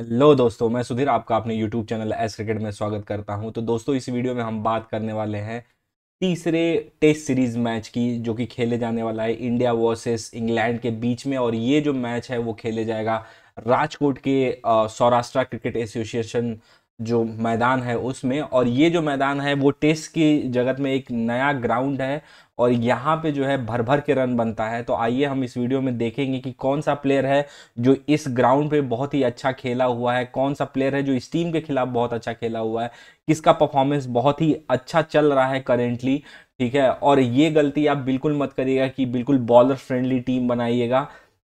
hello दोस्तों मैं सुधीर आपका अपने यूट्यूब चैनल एस क्रिकेट में स्वागत करता हूं तो दोस्तों इस वीडियो में हम बात करने वाले हैं तीसरे टेस्ट सीरीज़ मैच की जो कि खेले जाने वाला है इंडिया वर्सेस इंग्लैंड के बीच में और ये जो मैच है वो खेले जाएगा राजकोट के सौराष्ट्र क्रिकेट एसोसिएशन जो मैदान है उसमें और ये जो मैदान है वो टेस्ट की जगत में एक नया ग्राउंड है और यहाँ पे जो है भर भर के रन बनता है तो आइए हम इस वीडियो में देखेंगे कि कौन सा प्लेयर है जो इस ग्राउंड पे बहुत ही अच्छा खेला हुआ है कौन सा प्लेयर है जो इस टीम के खिलाफ बहुत अच्छा खेला हुआ है किसका परफॉर्मेंस बहुत ही अच्छा चल रहा है करेंटली ठीक है और ये गलती आप बिल्कुल मत करिएगा कि बिल्कुल बॉलर फ्रेंडली टीम बनाइएगा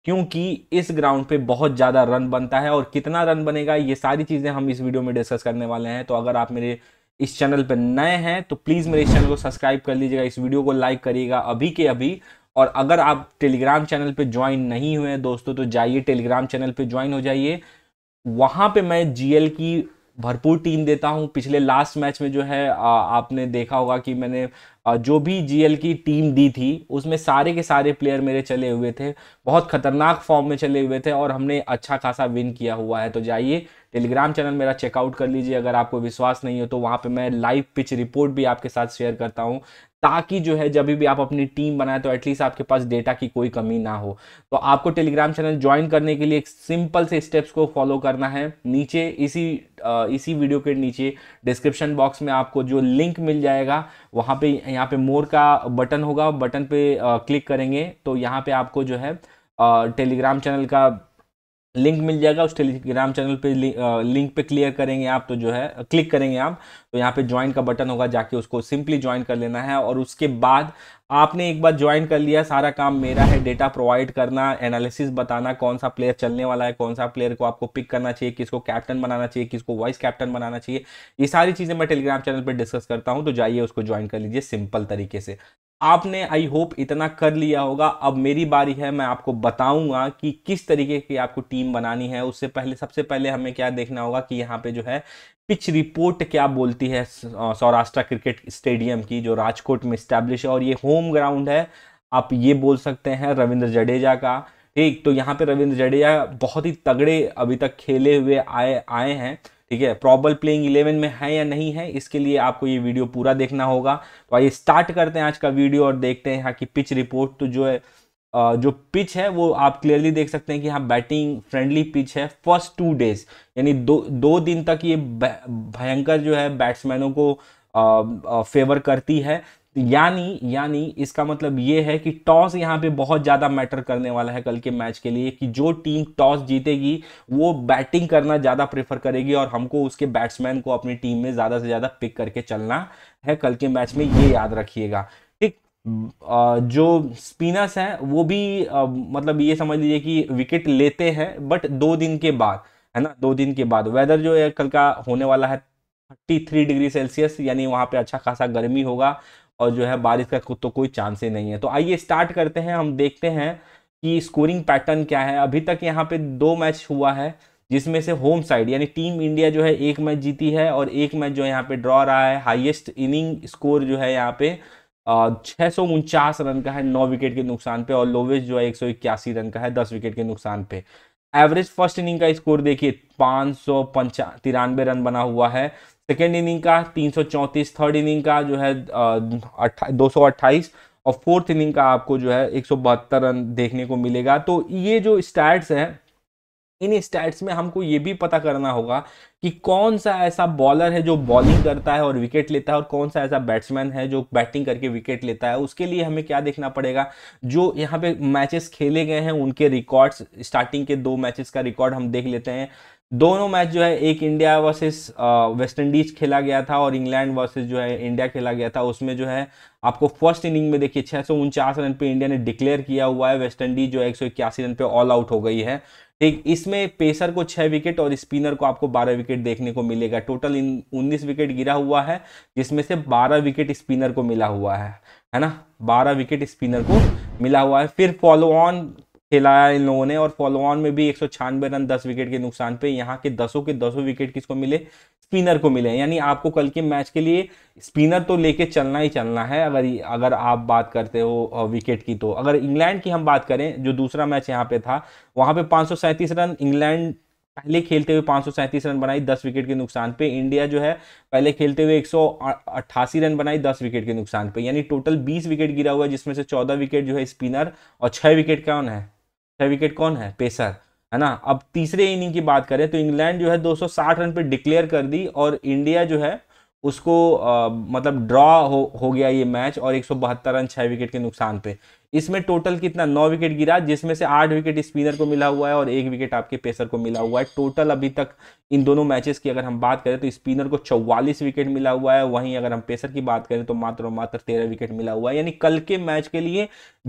क्योंकि इस ग्राउंड पे बहुत ज़्यादा रन बनता है और कितना रन बनेगा ये सारी चीज़ें हम इस वीडियो में डिस्कस करने वाले हैं तो अगर आप मेरे इस चैनल पर नए हैं तो प्लीज़ मेरे इस चैनल को सब्सक्राइब कर लीजिएगा इस वीडियो को लाइक करिएगा अभी के अभी और अगर आप टेलीग्राम चैनल पर ज्वाइन नहीं हुए हैं दोस्तों तो जाइए टेलीग्राम चैनल पे ज्वाइन हो जाइए वहाँ पर मैं जी की भरपूर टीम देता हूँ पिछले लास्ट मैच में जो है आ, आपने देखा होगा कि मैंने जो भी जीएल की टीम दी थी उसमें सारे के सारे प्लेयर मेरे चले हुए थे बहुत खतरनाक फॉर्म में चले हुए थे और हमने अच्छा खासा विन किया हुआ है तो जाइए टेलीग्राम चैनल मेरा चेकआउट कर लीजिए अगर आपको विश्वास नहीं हो तो वहाँ पे मैं लाइव पिच रिपोर्ट भी आपके साथ शेयर करता हूँ ताकि जो है जब भी आप अपनी टीम बनाए तो एटलीस्ट आपके पास डेटा की कोई कमी ना हो तो आपको टेलीग्राम चैनल ज्वाइन करने के लिए एक सिंपल से स्टेप्स को फॉलो करना है नीचे इसी इसी वीडियो के नीचे डिस्क्रिप्शन बॉक्स में आपको जो लिंक मिल जाएगा वहाँ पे यहाँ पे मोर का बटन होगा बटन पे क्लिक करेंगे तो यहाँ पे आपको जो है टेलीग्राम चैनल का लिंक मिल जाएगा उस टेलीग्राम चैनल पे लिंक पे क्लियर करेंगे आप तो जो है क्लिक करेंगे आप तो यहाँ पे ज्वाइन का बटन होगा जाके उसको सिंपली ज्वाइन कर लेना है और उसके बाद आपने एक बार ज्वाइन कर लिया सारा काम मेरा है डेटा प्रोवाइड करना एनालिसिस बताना कौन सा प्लेयर चलने वाला है कौन सा प्लेयर को आपको पिक करना चाहिए किसको कैप्टन बनाना चाहिए किसको वाइस कैप्टन बनाना चाहिए ये सारी चीज़ें मैं टेलीग्राम चैनल पर डिस्कस करता हूँ तो जाइए उसको ज्वाइन कर लीजिए सिंपल तरीके से आपने आई होप इतना कर लिया होगा अब मेरी बारी है मैं आपको बताऊंगा कि किस तरीके की आपको टीम बनानी है उससे पहले सबसे पहले हमें क्या देखना होगा कि यहाँ पे जो है पिच रिपोर्ट क्या बोलती है सौराष्ट्र क्रिकेट स्टेडियम की जो राजकोट में स्टैब्लिश है और ये होम ग्राउंड है आप ये बोल सकते हैं रविंद्र जडेजा का ठीक तो यहाँ पे रविंद्र जडेजा बहुत ही तगड़े अभी तक खेले हुए आए आए हैं ठीक है प्रॉबल प्लेइंग इलेवन में है या नहीं है इसके लिए आपको ये वीडियो पूरा देखना होगा तो आइए स्टार्ट करते हैं आज का वीडियो और देखते हैं यहाँ की पिच रिपोर्ट तो जो है जो पिच है वो आप क्लियरली देख सकते हैं कि यहाँ बैटिंग फ्रेंडली पिच है फर्स्ट टू डेज यानी दो दो दिन तक ये भयंकर जो है बैट्समैनों को फेवर करती है यानी यानी इसका मतलब ये है कि टॉस यहाँ पे बहुत ज़्यादा मैटर करने वाला है कल के मैच के लिए कि जो टीम टॉस जीतेगी वो बैटिंग करना ज़्यादा प्रेफर करेगी और हमको उसके बैट्समैन को अपनी टीम में ज़्यादा से ज़्यादा पिक करके चलना है कल के मैच में ये याद रखिएगा ठीक जो स्पिनर्स हैं वो भी मतलब ये समझ लीजिए कि विकेट लेते हैं बट दो दिन के बाद है ना दो दिन के बाद वेदर जो है कल का होने वाला है थर्टी थ्री डिग्री सेल्सियस यानी वहाँ पे अच्छा खासा गर्मी होगा और जो है बारिश का तो कोई चांस ही नहीं है तो आइए स्टार्ट करते हैं हम देखते हैं कि स्कोरिंग पैटर्न क्या है अभी तक यहाँ पे दो मैच हुआ है जिसमें से होम साइड यानी टीम इंडिया जो है एक मैच जीती है और एक मैच जो यहाँ पे ड्रॉ रहा है हाईएस्ट इनिंग स्कोर जो है यहाँ पे छः सौ उनचास रन का है नौ विकेट के नुकसान पे और लोवेस्ट जो है एक सौ इक्यासी रन का है दस विकेट के नुकसान पे एवरेज फर्स्ट इनिंग का स्कोर देखिए पाँच सौ तिरानवे रन बना हुआ है सेकेंड इनिंग का तीन थर्ड इनिंग का जो है दो और फोर्थ इनिंग का आपको जो है एक रन देखने को मिलेगा तो ये जो स्टैट्स हैं इन स्टैट्स में हमको ये भी पता करना होगा कि कौन सा ऐसा बॉलर है जो बॉलिंग करता है और विकेट लेता है और कौन सा ऐसा बैट्समैन है जो बैटिंग करके विकेट लेता है उसके लिए हमें क्या देखना पड़ेगा जो यहाँ पे मैचेस खेले गए हैं उनके रिकॉर्ड्स स्टार्टिंग के दो मैचेस का रिकॉर्ड हम देख लेते हैं दोनों मैच जो है एक इंडिया वर्सेस वेस्ट इंडीज खेला गया था और इंग्लैंड वर्सेस जो है इंडिया खेला गया था उसमें जो है आपको फर्स्ट इनिंग में देखिए छः सौ उनचास रन पे इंडिया ने डिक्लेयर किया हुआ है वेस्ट इंडीज जो है एक रन पे ऑल आउट हो गई है ठीक इसमें पेसर को छः विकेट और स्पिनर को आपको बारह विकेट देखने को मिलेगा टोटल इन उन्नीस विकेट गिरा हुआ है जिसमें से बारह विकेट स्पिनर को मिला हुआ है है ना बारह विकेट स्पिनर को मिला हुआ है फिर फॉलो ऑन खिलाया इन लोगों ने और फॉलो ऑन में भी एक रन दस विकेट के नुकसान पे यहाँ के दसों के दसों विकेट किसको मिले स्पिनर को मिले यानी आपको कल के मैच के लिए स्पिनर तो लेके चलना ही चलना है अगर अगर आप बात करते हो विकेट की तो अगर इंग्लैंड की हम बात करें जो दूसरा मैच यहाँ पे था वहाँ पे पाँच रन इंग्लैंड पहले खेलते हुए पाँच रन बनाई 10 विकेट के नुकसान पे इंडिया जो है पहले खेलते हुए एक रन बनाई 10 विकेट के नुकसान पे यानी टोटल 20 विकेट गिरा हुआ है जिसमें से 14 विकेट जो है स्पिनर और 6 विकेट कौन है छह विकेट कौन है पेसर है ना अब तीसरे इनिंग की बात करें तो इंग्लैंड जो है 260 रन पे डिक्लेयर कर दी और इंडिया जो है उसको आ, मतलब ड्रॉ हो, हो गया ये मैच और एक रन छः विकेट के नुकसान पे इसमें टोटल कितना नौ विकेट गिरा जिसमें से आठ विकेट स्पिनर को मिला हुआ है और एक विकेट आपके पेसर को मिला हुआ है टोटल अभी तक इन दोनों मैचेस की अगर हम बात करें तो स्पिनर को चौवालीस विकेट मिला हुआ है वहीं अगर हम पेसर की बात करें तो मात्र और मात्र तेरह विकेट मिला हुआ है यानी कल के मैच के लिए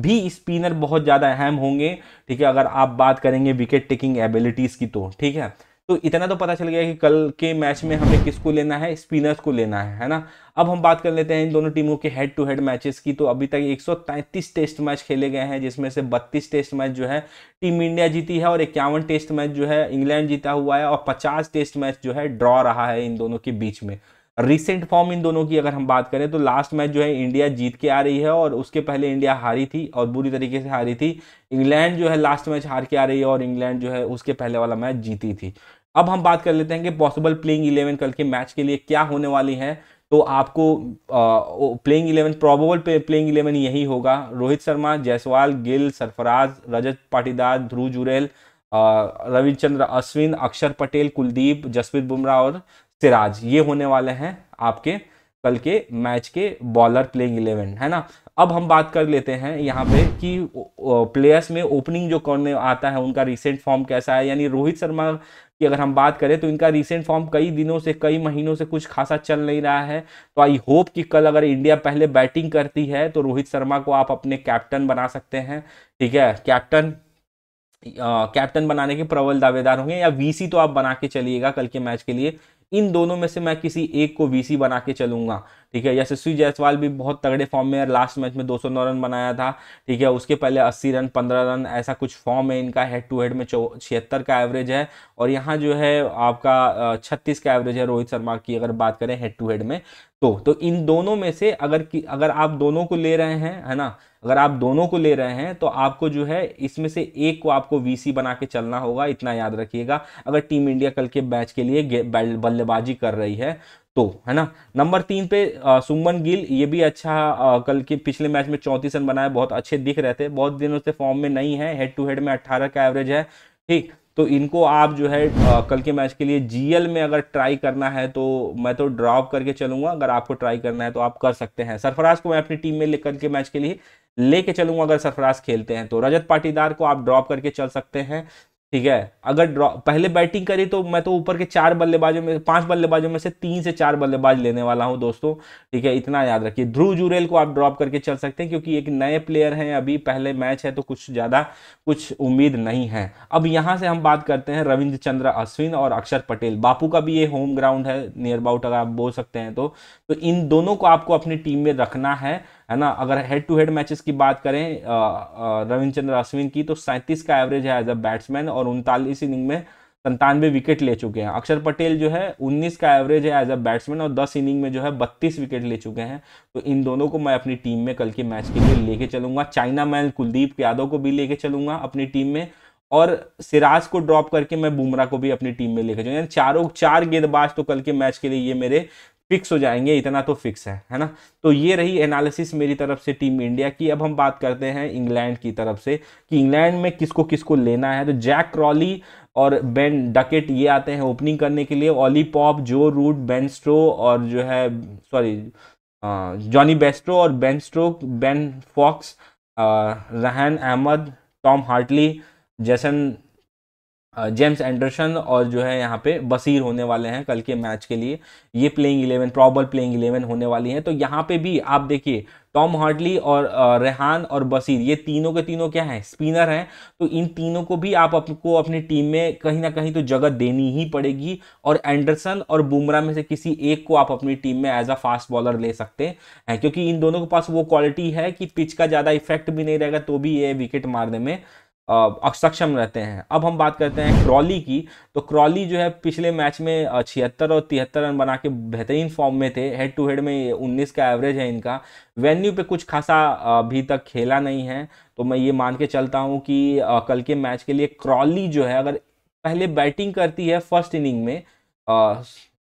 भी स्पिनर बहुत ज़्यादा अहम होंगे ठीक है अगर आप बात करेंगे विकेट टेकिंग एबिलिटीज़ की तो ठीक है तो इतना तो पता चल गया कि कल के मैच में हमें किसको लेना है स्पिनर्स को लेना है है ना अब हम बात कर लेते हैं इन दोनों टीमों के हेड टू हेड मैचेस की तो अभी तक 133 टेस्ट मैच खेले गए हैं जिसमें से 32 टेस्ट मैच जो है टीम इंडिया जीती है और इक्यावन टेस्ट मैच जो है इंग्लैंड जीता हुआ है और पचास टेस्ट मैच जो है ड्रॉ रहा है इन दोनों के बीच में रिसेंट फॉर्म इन दोनों की अगर हम बात करें तो लास्ट मैच जो है इंडिया जीत के आ रही है और उसके पहले इंडिया हारी थी और बुरी तरीके से हारी थी इंग्लैंड जो है लास्ट मैच हार के आ रही है और इंग्लैंड जो है उसके पहले वाला मैच जीती थी अब हम बात कर लेते हैं कि पॉसिबल प्लेइंग इलेवन कल के मैच के लिए क्या होने वाली है तो आपको playing eleven probable playing eleven यही होगा रोहित शर्मा जायसवाल गिल सरफराज रजत पाटीदार ध्रुव जुरेल रविचंद्र अश्विन अक्षर पटेल कुलदीप जसप्रीत बुमराह और सिराज ये होने वाले हैं आपके कल के मैच के बॉलर प्लेइंग इलेवन है ना अब हम बात कर लेते हैं यहाँ पे कि प्लेयर्स में ओपनिंग जो करने आता है उनका रिसेंट फॉर्म कैसा है यानी रोहित शर्मा की अगर हम बात करें तो इनका रिसेंट फॉर्म कई दिनों से कई महीनों से कुछ खासा चल नहीं रहा है तो आई होप कि कल अगर इंडिया पहले बैटिंग करती है तो रोहित शर्मा को आप अपने कैप्टन बना सकते हैं ठीक है कैप्टन कैप्टन बनाने के प्रबल दावेदार होंगे या वीसी तो आप बना के चलिएगा कल के मैच के लिए इन दोनों में से मैं किसी एक को वीसी बना के चलूंगा ठीक है यशस्वी जायसवाल भी बहुत तगड़े फॉर्म में लास्ट मैच में 209 रन बनाया था ठीक है उसके पहले अस्सी रन पंद्रह रन ऐसा कुछ फॉर्म है इनका हेड टू हेड में छिहत्तर का एवरेज है और यहाँ जो है आपका छत्तीस का एवरेज है रोहित शर्मा की अगर बात करें हेड टू हेड में तो तो इन दोनों में से अगर कि अगर आप दोनों को ले रहे हैं है ना अगर आप दोनों को ले रहे हैं तो आपको जो है इसमें से एक को आपको वीसी बना के चलना होगा इतना याद रखिएगा अगर टीम इंडिया कल के मैच के लिए बल्लेबाजी कर रही है तो है ना नंबर तीन पे सुमन गिल ये भी अच्छा आ, कल के पिछले मैच में चौंतीस रन बनाए बहुत अच्छे दिख रहे थे बहुत दिनों से फॉर्म में नहीं है हेड टू हेड में अट्ठारह का एवरेज है ठीक तो इनको आप जो है आ, कल के मैच के लिए जीएल में अगर ट्राई करना है तो मैं तो ड्रॉप करके चलूंगा अगर आपको ट्राई करना है तो आप कर सकते हैं सरफराज को मैं अपनी टीम में कल के मैच के लिए लेके चलूंगा अगर सरफराज खेलते हैं तो रजत पाटीदार को आप ड्रॉप करके चल सकते हैं ठीक है अगर पहले बैटिंग करी तो मैं तो ऊपर के चार बल्लेबाजों में पांच बल्लेबाजों में से तीन से चार बल्लेबाज लेने वाला हूं दोस्तों ठीक है इतना याद रखिए ध्रुव जुरेल को आप ड्रॉप करके चल सकते हैं क्योंकि एक नए प्लेयर हैं अभी पहले मैच है तो कुछ ज़्यादा कुछ उम्मीद नहीं है अब यहाँ से हम बात करते हैं रविंद्र चंद्र अश्विन और अक्षर पटेल बापू का भी ये होम ग्राउंड है नियर अबाउट अगर आप बोल सकते हैं तो, तो इन दोनों को आपको अपनी टीम में रखना है है ना अगर हेड टू हेड मैचेस की बात करें रविंद्रचंद्र अश्विन की तो सैंतीस का एवरेज है एज अ बैट्समैन और उनतालीस इनिंग में संतानवे विकेट ले चुके हैं अक्षर पटेल जो है 19 का एवरेज है एज अ बैट्समैन और 10 इनिंग में जो है 32 विकेट ले चुके हैं तो इन दोनों को मैं अपनी टीम में कल के मैच के लिए लेके चलूंगा चाइना मैन कुलदीप यादव को भी लेके चलूंगा अपनी टीम में और सिराज को ड्रॉप करके मैं बुमराह को भी अपनी टीम में लेकर जाऊँ यानी चारों चार गेंदबाज तो कल के मैच के लिए ये मेरे फिक्स हो जाएंगे इतना तो फिक्स है है ना तो ये रही एनालिसिस मेरी तरफ से टीम इंडिया की अब हम बात करते हैं इंग्लैंड की तरफ से कि इंग्लैंड में किसको किसको लेना है तो जैक क्रॉली और बेन डकेट ये आते हैं ओपनिंग करने के लिए Ollie Pope Joe Root Ben Stokes और जो है सॉरी जॉनी बेस्ट्रो और Ben Stokes Ben Foakes Rehan Ahmed Tom Hartley Jason James Anderson और जो है यहाँ पे बसीर होने वाले हैं कल के मैच के लिए ये playing eleven probable playing eleven होने वाली हैं तो यहाँ पे भी आप देखिए टॉम हार्डली और रेहान और बसीर ये तीनों के तीनों क्या हैं स्पिनर हैं तो इन तीनों को भी आप आपको अपनी टीम में कहीं ना कहीं तो जगह देनी ही पड़ेगी और एंडरसन और बुमरा में से किसी एक को आप अपनी टीम में एज अ फास्ट बॉलर ले सकते हैं क्योंकि इन दोनों के पास वो क्वालिटी है कि पिच का ज़्यादा इफेक्ट भी नहीं रहेगा तो भी ये विकेट मारने में सक्षम रहते हैं अब हम बात करते हैं क्रॉली की तो क्रॉली जो है पिछले मैच में छिहत्तर और तिहत्तर रन बना के बेहतरीन फॉर्म में थे हेड टू हेड में उन्नीस का एवरेज है इनका वेन्यू पे कुछ खासा अभी तक खेला नहीं है तो मैं ये मान के चलता हूँ कि कल के मैच के लिए क्रॉली जो है अगर पहले बैटिंग करती है फर्स्ट इनिंग में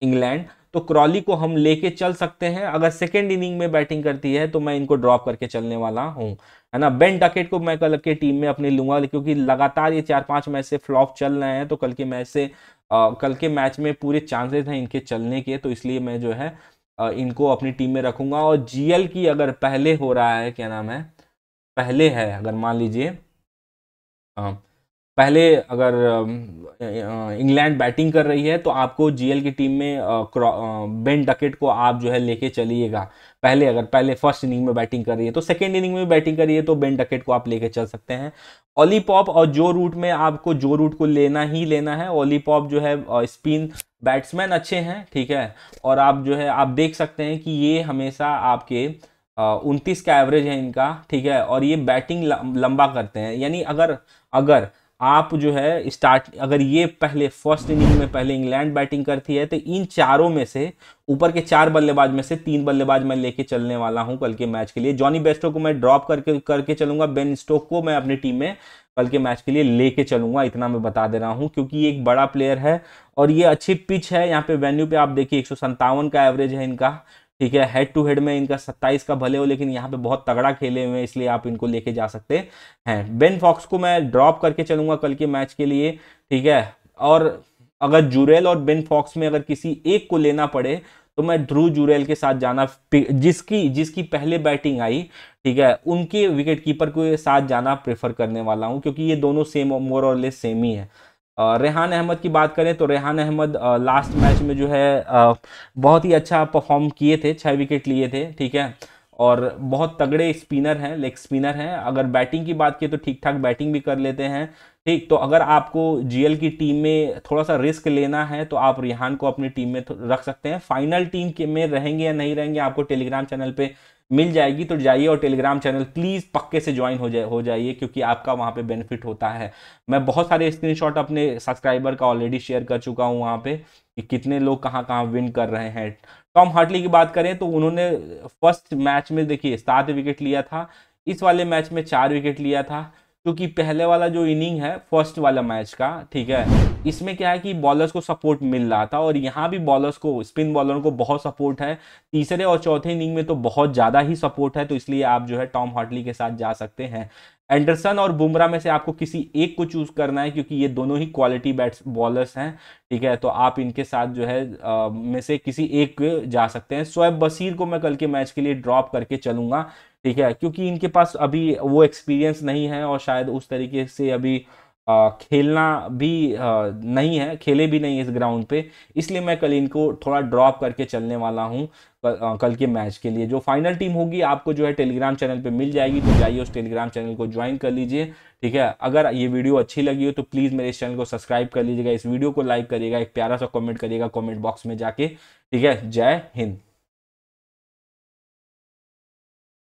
इंग्लैंड तो क्रॉली को हम लेके चल सकते हैं अगर सेकेंड इनिंग में बैटिंग करती है तो मैं इनको ड्रॉप करके चलने वाला हूँ है ना बेन डकेट को मैं कल के टीम में अपने लूंगा क्योंकि लगातार ये चार पांच मैच से फ्लॉप चल रहे हैं तो कल के मैच से आ, कल के मैच में पूरे चांसेस हैं इनके चलने के तो इसलिए मैं जो है आ, इनको अपनी टीम में रखूंगा और जीएल की अगर पहले हो रहा है क्या नाम है पहले है अगर मान लीजिए हाँ पहले अगर इंग्लैंड बैटिंग कर रही है तो आपको जीएल की टीम में बेन डकेट को आप जो है लेके चलिएगा पहले अगर पहले फर्स्ट इनिंग में बैटिंग कर रही है तो सेकेंड इनिंग में बैटिंग कर रही है तो बेन डकेट को आप लेके चल सकते हैं ओली पॉप और जो रूट में आपको जो रूट को लेना ही लेना है ओली पॉप जो है स्पिन बैट्समैन अच्छे हैं ठीक है और आप जो है आप देख सकते हैं कि ये हमेशा आपके उनतीस का एवरेज है इनका ठीक है और ये बैटिंग लंबा करते हैं यानी अगर अगर आप जो है स्टार्ट अगर ये पहले फर्स्ट इनिंग में पहले इंग्लैंड बैटिंग करती है तो इन चारों में से ऊपर के चार बल्लेबाज में से तीन बल्लेबाज मैं लेके चलने वाला हूं कल के मैच के लिए जॉनी बेस्टो को मैं ड्रॉप करके करके चलूंगा बेन स्टोक को मैं अपनी टीम में कल के मैच के लिए लेके चलूंगा इतना मैं बता दे रहा हूं क्योंकि ये एक बड़ा प्लेयर है और ये अच्छी पिच है यहाँ पे वेन्यू पे आप देखिए एक का एवरेज है इनका ठीक है हेड टू हेड में इनका सत्ताईस का भले हो लेकिन यहाँ पे बहुत तगड़ा खेले हुए हैं इसलिए आप इनको लेके जा सकते हैं बेन फॉक्स को मैं ड्रॉप करके चलूंगा कल के मैच के लिए ठीक है और अगर जुरेल और बेन फॉक्स में अगर किसी एक को लेना पड़े तो मैं ध्रुव जुरेल के साथ जाना जिसकी जिसकी पहले बैटिंग आई ठीक है उनके विकेट कीपर के साथ जाना प्रेफर करने वाला हूँ क्योंकि ये दोनों सेम मोर और लेस सेम ही है रेहान अहमद की बात करें तो रेहान अहमद लास्ट मैच में जो है बहुत ही अच्छा परफॉर्म किए थे छः विकेट लिए थे ठीक है और बहुत तगड़े स्पिनर हैं लेग स्पिनर हैं अगर बैटिंग की बात की तो ठीक ठाक बैटिंग भी कर लेते हैं ठीक तो अगर आपको जीएल की टीम में थोड़ा सा रिस्क लेना है तो आप रिहान को अपनी टीम में रख सकते हैं फाइनल टीम के में रहेंगे या नहीं रहेंगे आपको टेलीग्राम चैनल पे मिल जाएगी तो जाइए और टेलीग्राम चैनल प्लीज़ पक्के से ज्वाइन हो जाए हो जाइए क्योंकि आपका वहाँ पे बेनिफिट होता है मैं बहुत सारे स्क्रीनशॉट अपने सब्सक्राइबर का ऑलरेडी शेयर कर चुका हूँ वहाँ पे कि कितने लोग कहाँ कहाँ विन कर रहे हैं टॉम हार्टली की बात करें तो उन्होंने फर्स्ट मैच में देखिए सात विकेट लिया था इस वाले मैच में चार विकेट लिया था क्योंकि पहले वाला जो इनिंग है फर्स्ट वाला मैच का ठीक है इसमें क्या है कि बॉलर्स को सपोर्ट मिल रहा था और यहाँ भी बॉलर्स को स्पिन बॉलर को बहुत सपोर्ट है तीसरे और चौथे इनिंग में तो बहुत ज़्यादा ही सपोर्ट है तो इसलिए आप जो है टॉम हॉटली के साथ जा सकते हैं एंडरसन और बुमराह में से आपको किसी एक को चूज करना है क्योंकि ये दोनों ही क्वालिटी बैट्स बॉलर्स हैं ठीक है तो आप इनके साथ जो है आ, में से किसी एक जा सकते हैं शोएब बसीर को मैं कल के मैच के लिए ड्रॉप करके चलूंगा ठीक है क्योंकि इनके पास अभी वो एक्सपीरियंस नहीं है और शायद उस तरीके से अभी आ, खेलना भी आ, नहीं है खेले भी नहीं इस ग्राउंड पे इसलिए मैं कल इनको थोड़ा ड्रॉप करके चलने वाला हूँ कल, कल के मैच के लिए जो फाइनल टीम होगी आपको जो है टेलीग्राम चैनल पे मिल जाएगी तो जाइए उस टेलीग्राम चैनल को ज्वाइन कर लीजिए ठीक है अगर ये वीडियो अच्छी लगी हो तो प्लीज़ मेरे इस चैनल को सब्सक्राइब कर लीजिएगा इस वीडियो को लाइक करिएगा एक प्यारा सा कॉमेंट करिएगा कॉमेंट बॉक्स में जाके ठीक है जय हिंद